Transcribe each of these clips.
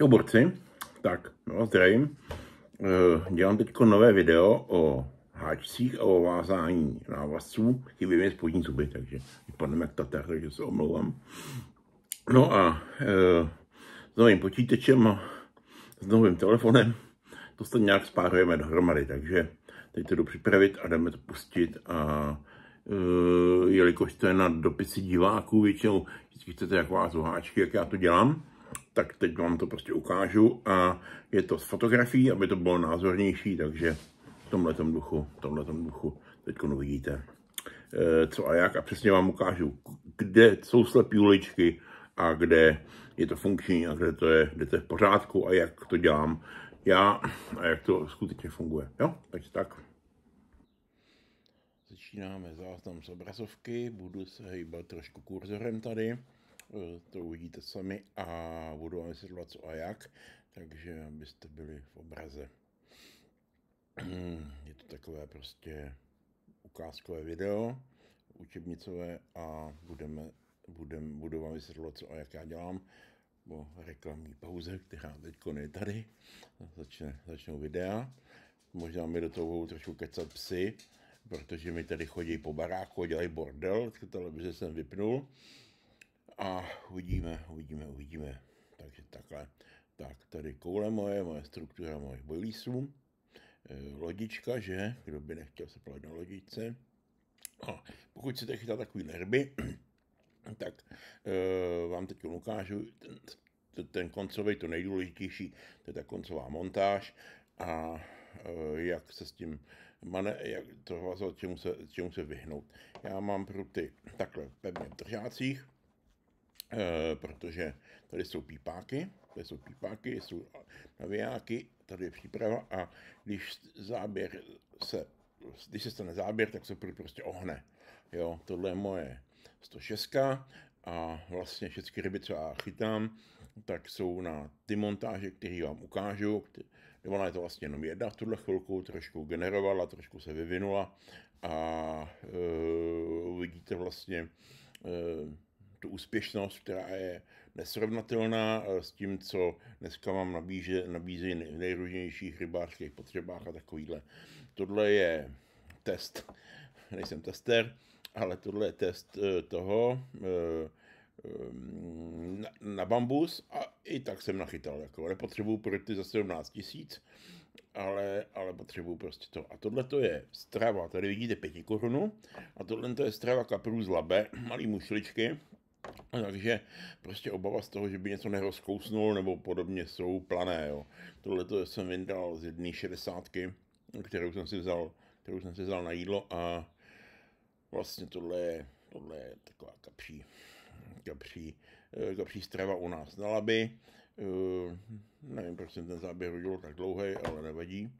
Čau borci, tak no, zdravím. Eh, dělám teď nové video o háčcích a o vázání návazců. Chybí mi spodní zuby, takže vypadneme jak tater, takže se omlouvám. No a eh, s novým počítačem a s novým telefonem to se nějak spárujeme dohromady, takže teď to jdu připravit a jdeme to pustit a eh, jelikož to je na dopisy diváků, většinou vždycky chcete jak vás háčky, jak já to dělám, tak teď vám to prostě ukážu a je to s fotografií, aby to bylo názornější, takže v tomhle duchu, v tomhle duchu teď vidíte eh, co a jak a přesně vám ukážu, kde jsou slepý uličky a kde je to funkční a kde to je, kde to je v pořádku a jak to dělám já a jak to skutečně funguje. Jo, takže tak. Začínáme záznam z obrazovky, budu se hýbat trošku kurzorem tady. Eh, to uvidíte sami a budu vám vysvětlovat co a jak, takže abyste byli v obraze. Je to takové prostě ukázkové video, učebnicové a budeme, budem, budu vám vysvětlovat co a jak já dělám po reklamní pauze, která teď je tady, začne, začnou videa. Možná mi do toho budou trošku kecat psy, protože mi tady chodí po baráku a dělají bordel, televize jsem vypnul. A uvidíme, uvidíme, uvidíme. Takže takhle. Tak, tady koule moje, moje struktura mojich bojlísů. Eh, lodička, že? Kdo by nechtěl se plavat na lodičce? A no, pokud chcete chytat takový nerby, tak e, vám teď ukážu ten, ten koncový, to nejdůležitější, to je ta koncová montáž a e, jak se s tím, mane, jak to, vlastně, čemu se, čemu se vyhnout. Já mám pruty takhle pevně v držácích, Eh, protože tady jsou pípáky, tady jsou pípáky, jsou navijáky, tady je příprava a když záběr se, když se stane záběr, tak se prostě ohne. Jo, tohle je moje 106 a vlastně všechny ryby, co já chytám, tak jsou na ty montáže, které vám ukážu. Nebo ona je to vlastně jenom jedna v tuhle chvilku, trošku generovala, trošku se vyvinula a e, uvidíte vlastně uh, tu úspěšnost, která je nesrovnatelná eh, s tím, co dneska mám nabíze, nabízejí v nejrůznějších rybářských potřebách a takovýhle. Tohle je test, nejsem tester, ale tohle je test eh, toho eh, na, na bambus a i tak jsem nachytal. Jako nepotřebuju projekty za 17 tisíc, ale, ale potřebuju prostě to. A tohle to je strava, tady vidíte pěti korunu a tohle to je strava kaprů z labe, malý mušličky, takže prostě obava z toho, že by něco nerozkousnul nebo podobně, jsou plané. Jo. Tohle to jsem vyndal z jedné šedesátky, kterou jsem si vzal, kterou jsem si vzal na jídlo a vlastně tohle je, tohle je taková kapří, kapří, eh, kapří strava u nás na Laby. Eh, nevím, proč jsem ten záběr udělal tak dlouhý, ale nevadí.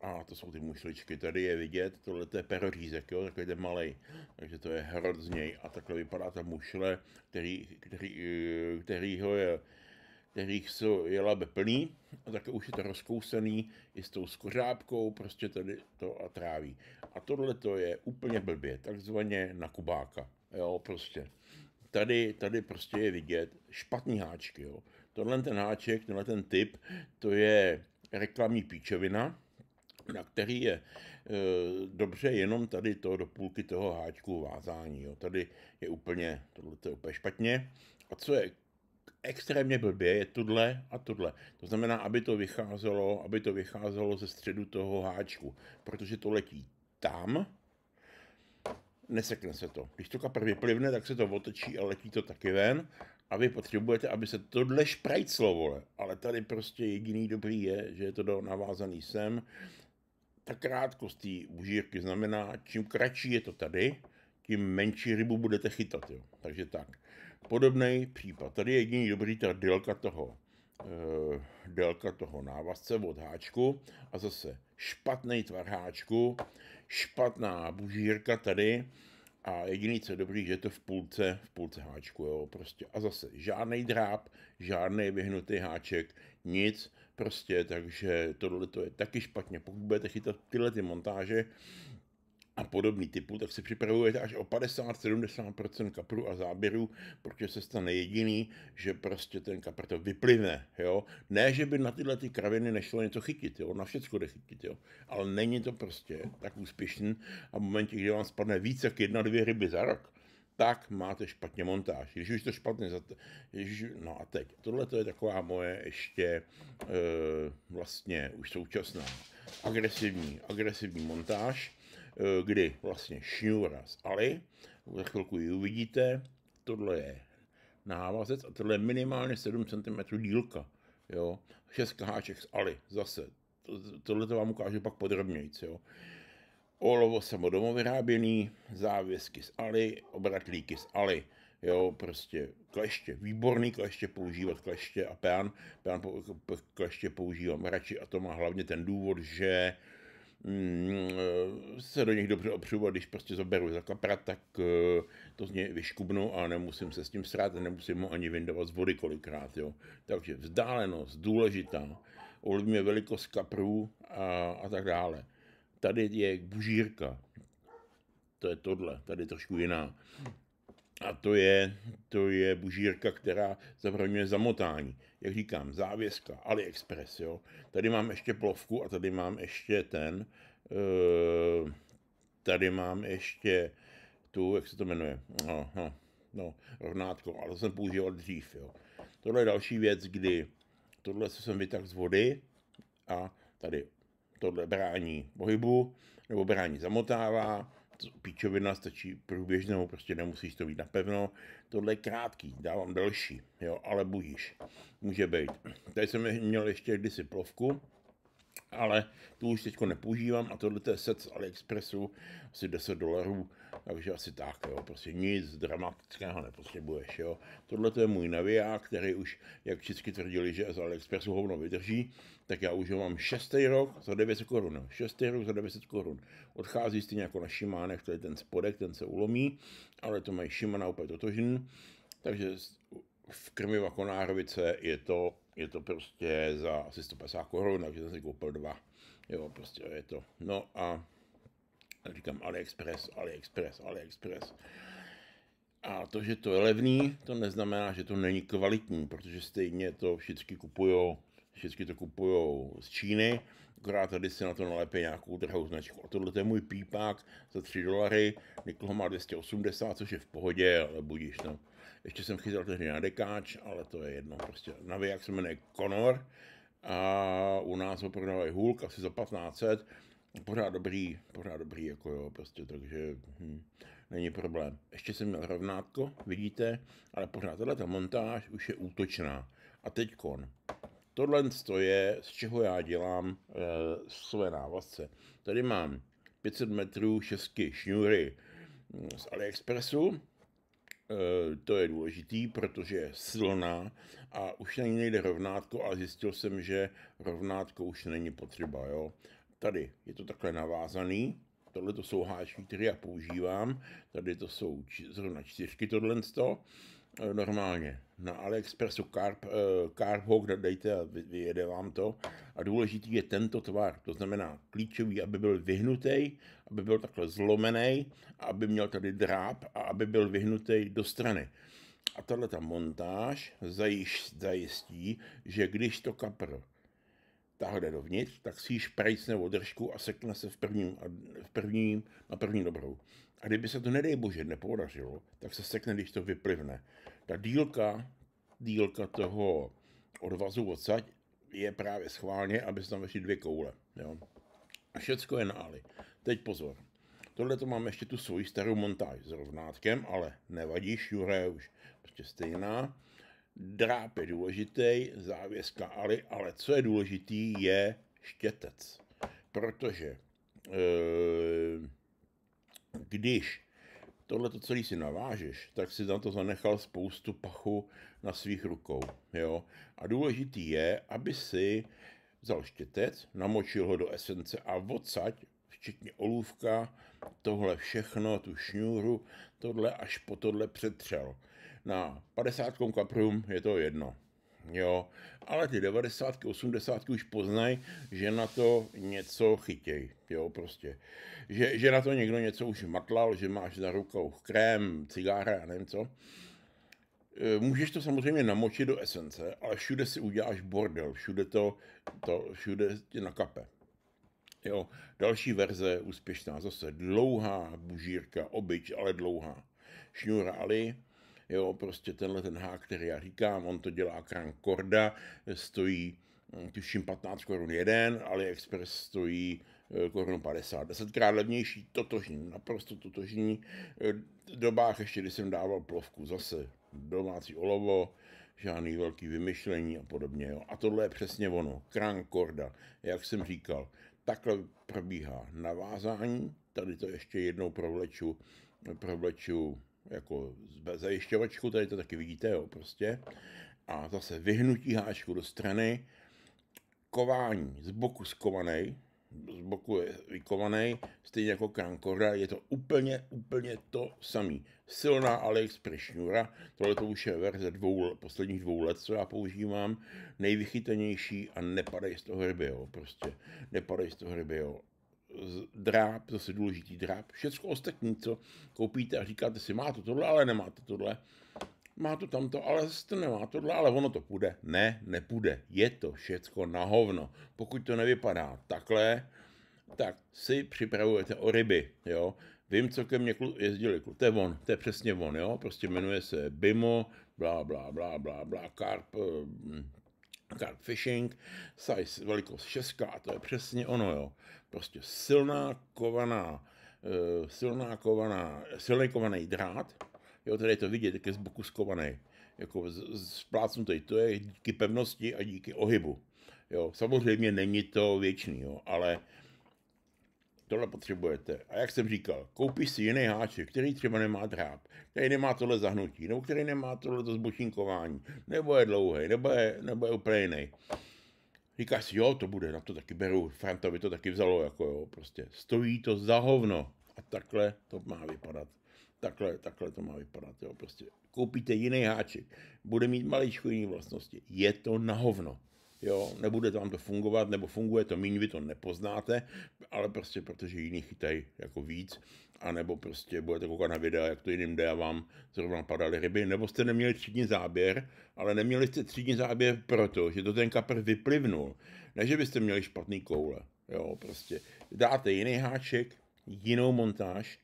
A to jsou ty mušličky, tady je vidět, tohle je perořízek, jo, takový ten malý, takže to je hrot A takhle vypadá ta mušle, který, který, eh, který ho je, kterých jsou je labe plný a tak už je to rozkousený, i s tou skořápkou, prostě tady to a tráví. A tohle to je úplně blbě, takzvaně na kubáka, jo, prostě. Tady, tady prostě je vidět špatný háčky, jo. Tohle ten háček, tenhle ten typ, to je reklamní píčovina, na který je e, dobře jenom tady to do půlky toho háčku vázání. Jo. Tady je úplně, tohle je úplně špatně. A co je extrémně blbě je tudle a tudle. To znamená, aby to vycházelo, aby to vycházelo ze středu toho háčku, protože to letí tam, nesekne se to. Když to kapr vyplivne, tak se to otočí a letí to taky ven a vy potřebujete, aby se tohle šprajclo, vole. Ale tady prostě jediný dobrý je, že je to do navázaný sem, ta krátkost té užírky znamená, čím kratší je to tady, tím menší rybu budete chytat. Jo. Takže tak. Podobný případ. Tady je jediný dobrý ta délka toho, uh, délka toho návazce od háčku a zase špatný tvar háčku, špatná bužírka tady, a jediný, co je dobrý, že je to v půlce, v půlce háčku, jo, prostě. A zase žádný dráb, žádný vyhnutý háček, nic, prostě, takže tohle to je taky špatně. Pokud budete chytat tyhle ty montáže, a podobný typu, tak se připravujete až o 50-70% kapru a záběrů, protože se stane jediný, že prostě ten kapr to vyplyne, jo. Ne, že by na tyhle ty kraviny nešlo něco chytit, jo, na všechno jde chytit, jo, ale není to prostě tak úspěšný a v momentě, kdy vám spadne více jak jedna, dvě ryby za rok, tak máte špatně montáž. Když už to špatně za, Když... No a teď, tohle to je taková moje ještě e, vlastně už současná agresivní, agresivní montáž, Eh, kdy vlastně šňůra z Ali, za chvilku ji uvidíte, tohle je návazec a tohle je minimálně 7 cm dílka, jo, 6 háček z Ali, zase, tohle to vám ukážu pak podrobněji, jo. Olovo samodomo vyráběný, závěsky z Ali, obratlíky z Ali, jo, prostě kleště, výborný kleště používat, kleště a pean, pean kleště používám radši a to má hlavně ten důvod, že Mm, se do nich dobře opřu a když prostě zaberu za kapra, tak eh, to z něj vyškubnu a nemusím se s tím srát a nemusím ho ani vyndovat z vody kolikrát. Jo. Takže vzdálenost důležitá, ovlivňuje velikost kaprů a, a tak dále. Tady je bužírka, to je tohle, tady je trošku jiná a to je, to je bužírka, která zabraňuje zamotání. Jak říkám, závěska, AliExpress, jo. Tady mám ještě plovku a tady mám ještě ten, eh, tady mám ještě tu, jak se to jmenuje, no, no, no, rovnátko, ale to jsem používal dřív, jo. Tohle je další věc, kdy tohle jsem vytáhl z vody a tady tohle brání pohybu, nebo brání zamotává, píčovina, stačí průběžnou, prostě nemusíš to být napevno. Tohle je krátký, dávám delší, jo, ale budíš, může být. Tady jsem měl ještě kdysi plovku, ale tu už teď nepoužívám a tohle je set z AliExpressu, asi 10 dolarů, takže asi tak, jo, prostě nic dramatického nepotřebuješ, jo. Tohle je můj naviják, který už, jak všichni tvrdili, že z AliExpressu hovno vydrží, tak já už ho mám šestý rok za 900 korun, šestý rok za 900 korun. Odchází stejně jako na Šimánech, to je ten spodek, ten se ulomí, ale to mají Šimana úplně totožný, takže v Krmiva Konárovice je to je to prostě za asi 150 korun, takže jsem si koupil dva. Jo, prostě je to. No a říkám AliExpress, AliExpress, AliExpress. A to, že to je levný, to neznamená, že to není kvalitní, protože stejně to všichni kupují, všichni to kupují z Číny, akorát tady si na to nalepí nějakou drahou značku. A tohle to je můj pípák za 3 dolary, Nikol má 280, což je v pohodě, ale budíš, no ještě jsem chytal tehdy na dekáč, ale to je jedno, prostě jak se jmenuje Conor a u nás ho prodávají Hulk asi za 1500, pořád dobrý, pořád dobrý, jako jo, prostě, takže hm, není problém. Ještě jsem měl rovnátko, vidíte, ale pořád tato montáž už je útočná. A teď kon. Tohle je, z čeho já dělám e, své návazce. Tady mám 500 metrů šestky šňůry hm, z AliExpressu, Eh, to je důležitý, protože je silná a už na ní nejde rovnátko a zjistil jsem, že rovnátko už není potřeba. Jo? Tady je to takhle navázaný, tohle to jsou háčky, které já používám, tady to jsou zrovna čtyřky tohle Eh, normálně. Na AliExpressu Carp, uh, eh, Hawk dejte a vyjede vám to. A důležitý je tento tvar, to znamená klíčový, aby byl vyhnutý, aby byl takhle zlomený, aby měl tady dráp a aby byl vyhnutý do strany. A tahle ta montáž zajiš, zajistí, že když to kapr tahle dovnitř, tak si již šprajcne držku a sekne se v prvním, v prvním, na první dobrou. A kdyby se to, nedej bože, nepodařilo, tak se sekne, když to vyplivne ta dílka, dílka toho odvazu odsaď je právě schválně, aby se tam vešly dvě koule. Jo? A všecko je na Ali. Teď pozor. Tohle to mám ještě tu svoji starou montáž s rovnátkem, ale nevadí, šňůra je už prostě stejná. Dráp je důležitý, závěska ali, ale co je důležitý, je štětec. Protože e, když tohle to celý si navážeš, tak si na to zanechal spoustu pachu na svých rukou. Jo? A důležitý je, aby si vzal štětec, namočil ho do esence a odsaď, včetně olůvka, tohle všechno, tu šňůru, tohle až po tohle přetřel. Na 50 kaprum je to jedno jo. Ale ty 90, 80 už poznají, že na to něco chytěj, jo, prostě. Že, že na to někdo něco už matlal, že máš na rukou krém, cigára, já nevím co. E, můžeš to samozřejmě namočit do esence, ale všude si uděláš bordel, všude to, to všude tě nakape. Jo, další verze úspěšná, zase dlouhá bužírka, obyč, ale dlouhá. Šňůra Ali, Jo, prostě tenhle ten hák, který já říkám, on to dělá krán Korda, stojí hm, tuším 15 korun jeden, AliExpress stojí eh, korun 50, desetkrát levnější, totožní, naprosto totožní. Eh, v dobách ještě, kdy jsem dával plovku, zase domácí olovo, žádný velký vymyšlení a podobně. Jo. A tohle je přesně ono, krán korda, jak jsem říkal. Takhle probíhá navázání, tady to ještě jednou provleču, provleču jako zajišťovačku, tady to taky vidíte, jo, prostě. A zase vyhnutí háčku do strany, kování z boku skovaný, z boku je vykovaný, stejně jako krankora, je to úplně, úplně to samý. Silná AliExpress šňůra, tohle to už je verze dvou, posledních dvou let, co já používám, nejvychytenější a nepadají z toho ryby, jo, prostě, nepadají z toho ryby, jo dráb, zase důležitý dráb, všechno ostatní, co koupíte a říkáte si, má to tohle, ale nemá to tohle, má to tamto, ale to nemá tohle, ale ono to půjde. Ne, nepůjde. Je to všechno na hovno. Pokud to nevypadá takhle, tak si připravujete o ryby, jo. Vím, co ke mně klu, jezdili kluk. To je on, to je přesně on, jo. Prostě jmenuje se Bimo, blá, blá, blá, blá, blá, Karp, eh, Carp Fishing, size velikost 6 a to je přesně ono, jo. Prostě silná kovaná, uh, silná kovaná, silný kovaný drát, jo, tady je to vidět, jak je z boku skovaný, jako splácnutý, to je díky pevnosti a díky ohybu, jo. Samozřejmě není to věčný, jo, ale tohle potřebujete. A jak jsem říkal, koupíš si jiný háček, který třeba nemá dráb, který nemá tohle zahnutí, nebo který nemá tohle to zbočinkování, nebo je dlouhý, nebo je, nebo je úplně jiný. Říkáš si, jo, to bude, na to taky beru, by to taky vzalo, jako jo, prostě. Stojí to za hovno. A takhle to má vypadat. Takhle, takhle to má vypadat, jo, prostě. Koupíte jiný háček, bude mít maličko jiný vlastnosti. Je to na hovno jo, nebude to vám to fungovat, nebo funguje to méně, vy to nepoznáte, ale prostě protože jiní chytají jako víc, anebo prostě budete koukat na videa, jak to jiným jde a vám zrovna padaly ryby, nebo jste neměli třídní záběr, ale neměli jste třídní záběr proto, že to ten kapr vyplivnul, ne že byste měli špatný koule, jo, prostě dáte jiný háček, jinou montáž,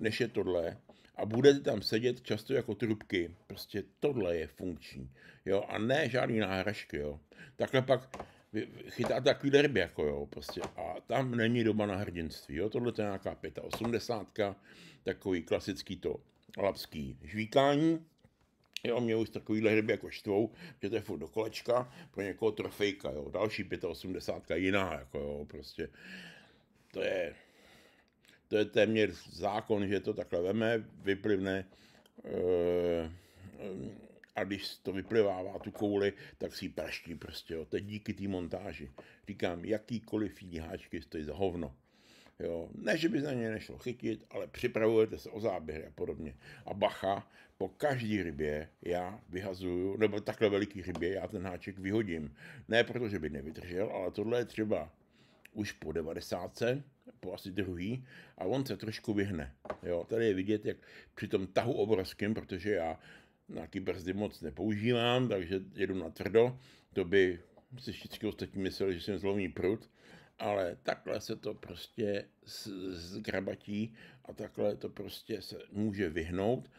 než je tohle, a budete tam sedět často jako trubky. Prostě tohle je funkční, jo, a ne žádný náhražky, jo. Takhle pak chytá takový derby, jako jo, prostě. A tam není doba na hrdinství, jo. Tohle to je nějaká 85, takový klasický to lapský žvíkání. Jo, mě už takovýhle hryby jako štvou, že to je furt do kolečka, pro někoho trofejka, jo. Další 85, jiná, jako jo, prostě. To je, to je téměř zákon, že to takhle veme, vyplivne eh, a když to vyplivává tu kouli, tak si ji praští prostě. Jo. To je díky té montáži. Říkám, jakýkoliv háčky stojí za hovno. Jo. Ne, že by na ně nešlo chytit, ale připravujete se o záběry a podobně. A bacha, po každý rybě já vyhazuju, nebo takhle veliký rybě já ten háček vyhodím. Ne proto, že by nevydržel, ale tohle je třeba už po 90 po asi druhý a on se trošku vyhne. Jo, tady je vidět, jak při tom tahu obrovským, protože já nějaký brzdy moc nepoužívám, takže jedu na tvrdo, to by si všichni ostatní mysleli, že jsem zlomí prut, ale takhle se to prostě zgrabatí a takhle to prostě se může vyhnout.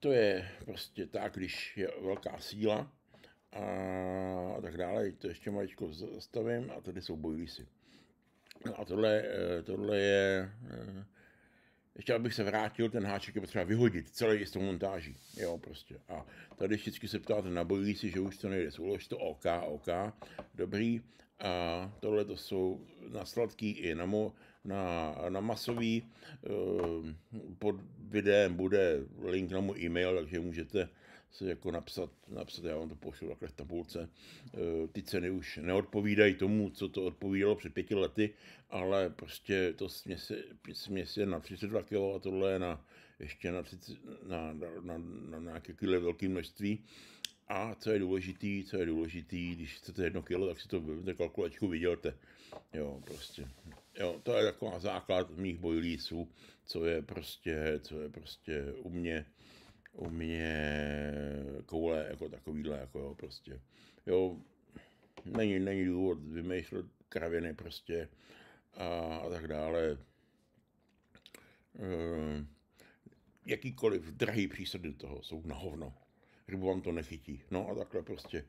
To je prostě tak, když je velká síla a, tak dále. To ještě maličko zastavím a tady jsou si. No a tohle, eh, tohle je... Eh, ještě abych se vrátil, ten háček je potřeba vyhodit celý z toho montáží. Jo, prostě. A tady vždycky se ptáte na si, že už to nejde. Soulož to OK, OK, dobrý. A tohle to jsou na sladký i na, mo, na, na masový. Eh, pod videem bude link na můj e-mail, takže můžete se jako napsat, napsat, já vám to pošlu takhle v tabulce, e, ty ceny už neodpovídají tomu, co to odpovídalo před pěti lety, ale prostě to směs, je na 32 kg a tohle je na, ještě na, 30, na, na, na, na nějaké kilo velké množství. A co je důležitý, co je důležitý, když chcete jedno kilo, tak si to vezmete kalkulačku, vidělte Jo, prostě. Jo, to je taková základ mých bojlíců, co je prostě, co je prostě u mě u mě koule jako takovýhle, jako jo, prostě. Jo, není, není důvod vymýšlet kraviny prostě a, a tak dále. E, jakýkoliv drahý přísady toho jsou na hovno. Rybu vám to nechytí. No a takhle prostě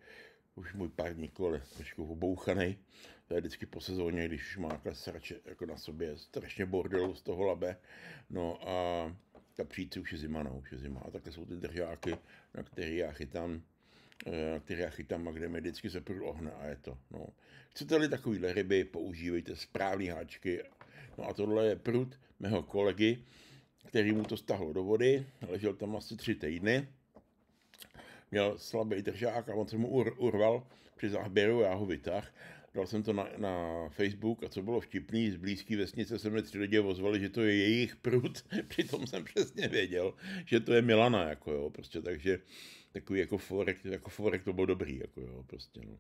už můj párník kole trošku obouchaný. To je vždycky po sezóně, když už má srače jako na sobě strašně bordel z toho labe. No a tak přijďte, už je zima, no, už je zima. A takhle jsou ty držáky, na které já chytám, eh, na které já chytám a kde mi vždycky zapr ohne a je to. No. Chcete-li takovýhle ryby, používejte správné háčky. No a tohle je prut mého kolegy, který mu to stahlo do vody, ležel tam asi tři týdny, měl slabý držák a on se mu ur, urval při záběru, já ho vytáhl dal jsem to na, na Facebook a co bylo vtipný, z blízké vesnice se mi tři lidi ozvali, že to je jejich prut, přitom jsem přesně věděl, že to je Milana, jako jo, prostě, takže takový jako forek, jako forek to bylo dobrý, jako jo, prostě, no.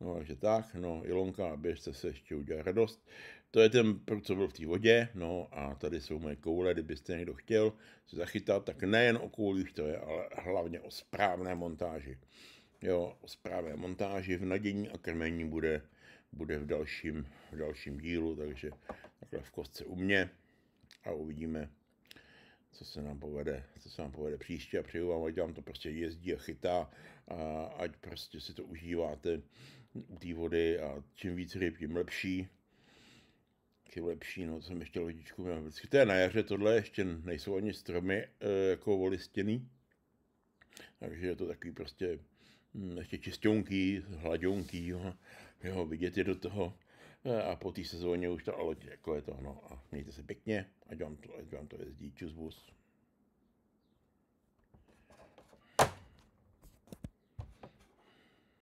No, takže tak, no, Ilonka, běžte se ještě udělat radost. To je ten prut, co byl v té vodě, no, a tady jsou moje koule, kdybyste někdo chtěl se zachytat, tak nejen o koulích to je, ale hlavně o správné montáži. Jo, o správné montáži v nadění a krmení bude bude v dalším, v dalším dílu, takže takhle v kostce u mě a uvidíme, co se nám povede, co se nám povede příště a přeju vám, ať vám to prostě jezdí a chytá a ať prostě si to užíváte u té vody a čím víc ryb, tím lepší. Tím lepší, no, to jsem ještě lodičku měl vždycky. To je na jaře, tohle ještě nejsou ani stromy e, jako volistěný, takže je to takový prostě hm, ještě čistionký, hladionký, jo. No jo, vidět je do toho. E, a po té sezóně už to ale jako je to, no a mějte se pěkně, ať vám to, ať vám to jezdí, čus bus.